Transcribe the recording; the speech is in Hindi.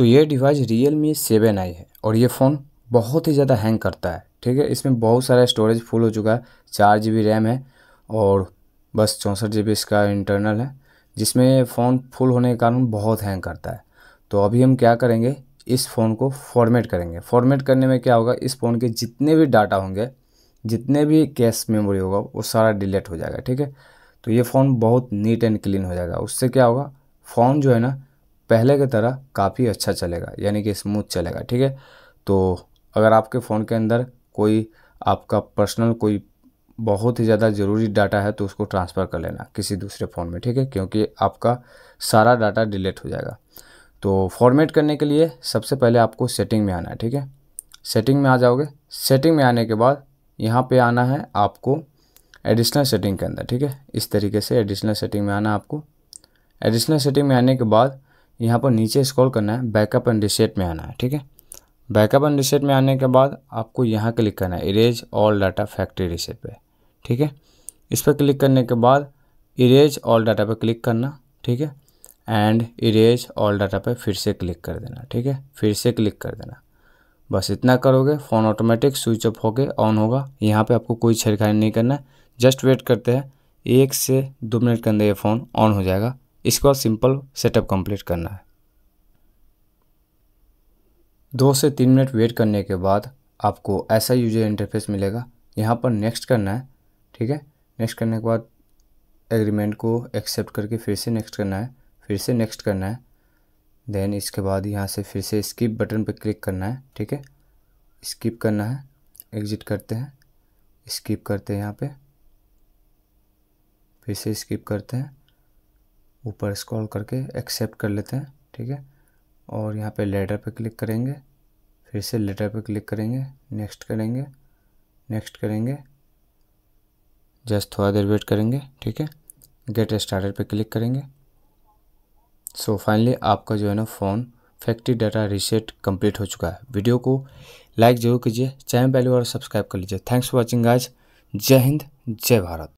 सो ये device Realme seven i है और ये फ़ोन बहुत ही ज़्यादा हैंग करता है ठीक है इसमें बहुत सारा स्टोरेज फुल हो चुका है चार जी बी रैम है और बस चौंसठ जी बी इसका इंटरनल है जिसमें फ़ोन फुल होने के कारण बहुत हैंग करता है तो अभी हम क्या करेंगे इस फ़ोन को फॉर्मेट करेंगे फॉर्मेट करने में क्या होगा इस फ़ोन के जितने भी डाटा होंगे जितने भी कैश मेमोरी होगा वो सारा डिलीट हो जाएगा ठीक है तो ये फ़ोन बहुत नीट एंड क्लीन हो जाएगा उससे क्या होगा फ़ोन जो है ना पहले की तरह काफ़ी अच्छा चलेगा यानी कि स्मूथ चलेगा ठीक है तो अगर आपके फ़ोन के अंदर कोई आपका पर्सनल कोई बहुत ही ज़्यादा ज़रूरी डाटा है तो उसको ट्रांसफ़र कर लेना किसी दूसरे फ़ोन में ठीक है क्योंकि आपका सारा डाटा डिलीट हो जाएगा तो फॉर्मेट करने के लिए सबसे पहले आपको सेटिंग में आना है ठीक है सेटिंग में आ जाओगे सेटिंग में आने के बाद यहाँ पे आना है आपको एडिशनल सेटिंग के अंदर ठीक है इस तरीके से एडिशनल सेटिंग में आना आपको एडिशनल सेटिंग में आने के बाद यहाँ पर नीचे स्क्रॉल करना है बैकअप एंड रिसेट में आना है ठीक है बैकअप एंड रिसेट में आने के बाद आपको यहाँ क्लिक करना है erase all data factory reset पे ठीक है इस पर क्लिक करने के बाद इरेज ऑल डाटा पर क्लिक करना ठीक है एंड इरेज ऑल डाटा पर फिर से क्लिक कर देना ठीक है फिर से क्लिक कर देना बस इतना करोगे फ़ोन ऑटोमेटिक स्विच ऑफ होके ऑन होगा यहाँ पर आपको कोई छेड़खानी नहीं करना है जस्ट वेट करते हैं एक से दो मिनट के अंदर ये फ़ोन ऑन हो जाएगा इसके बाद सिंपल सेटअप कंप्लीट करना है दो से तीन मिनट वेट करने के बाद आपको ऐसा यूजर इंटरफेस मिलेगा यहाँ पर नेक्स्ट करना है ठीक है नेक्स्ट करने के बाद एग्रीमेंट को एक्सेप्ट करके फिर से नेक्स्ट करना है फिर से नेक्स्ट करना है देन इसके बाद यहाँ से फिर से स्किप बटन पर क्लिक करना है ठीक है स्किप करना है एग्जिट करते हैं स्किप करते हैं यहाँ पे फिर से स्किप करते हैं ऊपर स्क्रॉल करके एक्सेप्ट कर लेते हैं ठीक है और यहाँ पे लेटर पे क्लिक करेंगे फिर से लेटर पे क्लिक करेंगे नेक्स्ट करेंगे नेक्स्ट करेंगे जस्ट थोड़ा देर वेट करेंगे ठीक है गेट स्टार्टेड पे क्लिक करेंगे सो so, फाइनली आपका जो है ना phone factory data reset complete हो चुका है वीडियो को लाइक जरूर कीजिए चैनल पहली बार सब्सक्राइब कर लीजिए थैंक्स फॉर वॉचिंग आज जय हिंद जय भारत